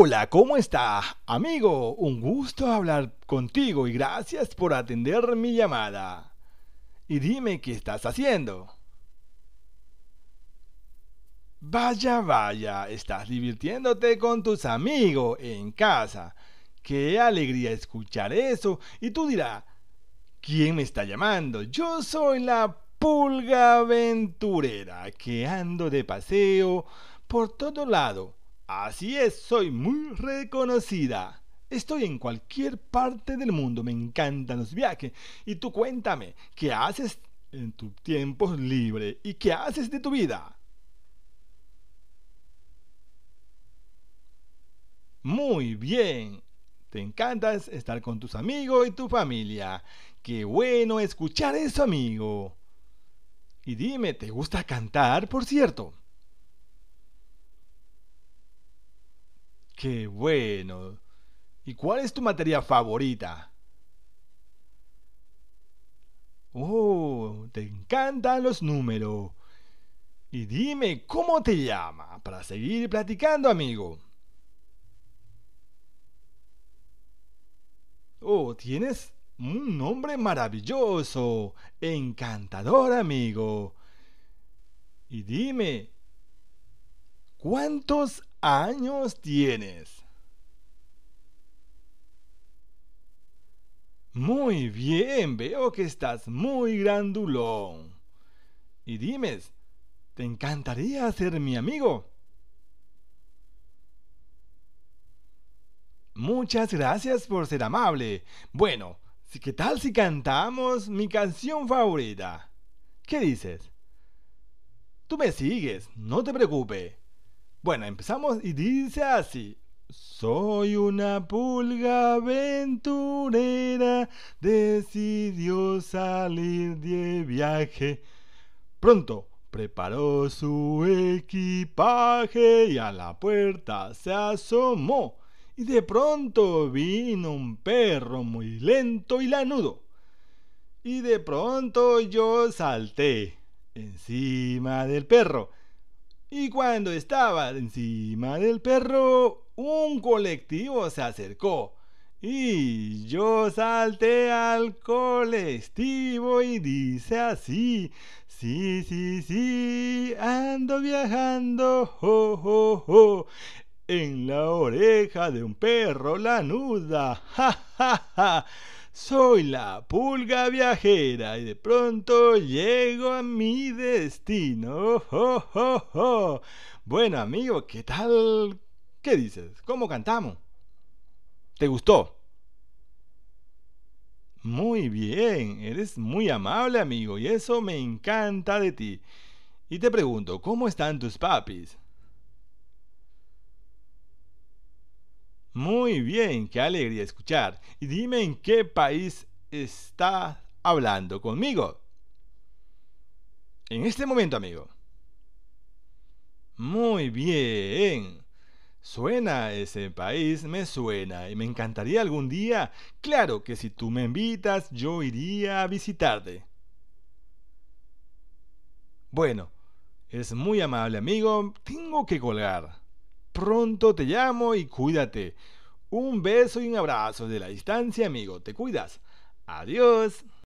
Hola, ¿cómo estás Amigo, un gusto hablar contigo y gracias por atender mi llamada. Y dime qué estás haciendo. Vaya, vaya, estás divirtiéndote con tus amigos en casa. Qué alegría escuchar eso. Y tú dirás, ¿quién me está llamando? Yo soy la pulga aventurera que ando de paseo por todo lado Así es, soy muy reconocida. Estoy en cualquier parte del mundo, me encantan los viajes. Y tú cuéntame, ¿qué haces en tus tiempos libre y qué haces de tu vida? Muy bien. Te encanta estar con tus amigos y tu familia. Qué bueno escuchar eso, amigo. Y dime, ¿te gusta cantar, por cierto? Qué bueno. ¿Y cuál es tu materia favorita? Oh, te encantan los números. Y dime cómo te llama para seguir platicando, amigo. Oh, tienes un nombre maravilloso, encantador, amigo. Y dime, ¿Cuántos años tienes? Muy bien, veo que estás muy grandulón. Y dimes, ¿te encantaría ser mi amigo? Muchas gracias por ser amable. Bueno, ¿qué tal si cantamos mi canción favorita? ¿Qué dices? Tú me sigues, no te preocupes. Bueno, empezamos y dice así. Soy una pulga aventurera, decidió salir de viaje. Pronto preparó su equipaje y a la puerta se asomó. Y de pronto vino un perro muy lento y lanudo. Y de pronto yo salté encima del perro y cuando estaba encima del perro, un colectivo se acercó. Y yo salté al colectivo y dice así, sí, sí, sí, ando viajando, ho, en la oreja de un perro lanuda, ja, ja, ja. Soy la pulga viajera y de pronto llego a mi destino. Oh, oh, bueno, amigo, ¿qué tal? ¿Qué dices? ¿Cómo cantamos? ¿Te gustó? Muy bien, eres muy amable, amigo, y eso me encanta de ti. Y te pregunto, ¿cómo están tus papis? Muy bien, qué alegría escuchar. Y dime en qué país estás hablando conmigo. En este momento, amigo. Muy bien. Suena ese país, me suena y me encantaría algún día. Claro que si tú me invitas, yo iría a visitarte. Bueno, es muy amable amigo, tengo que colgar pronto te llamo y cuídate. Un beso y un abrazo de la distancia, amigo. Te cuidas. Adiós.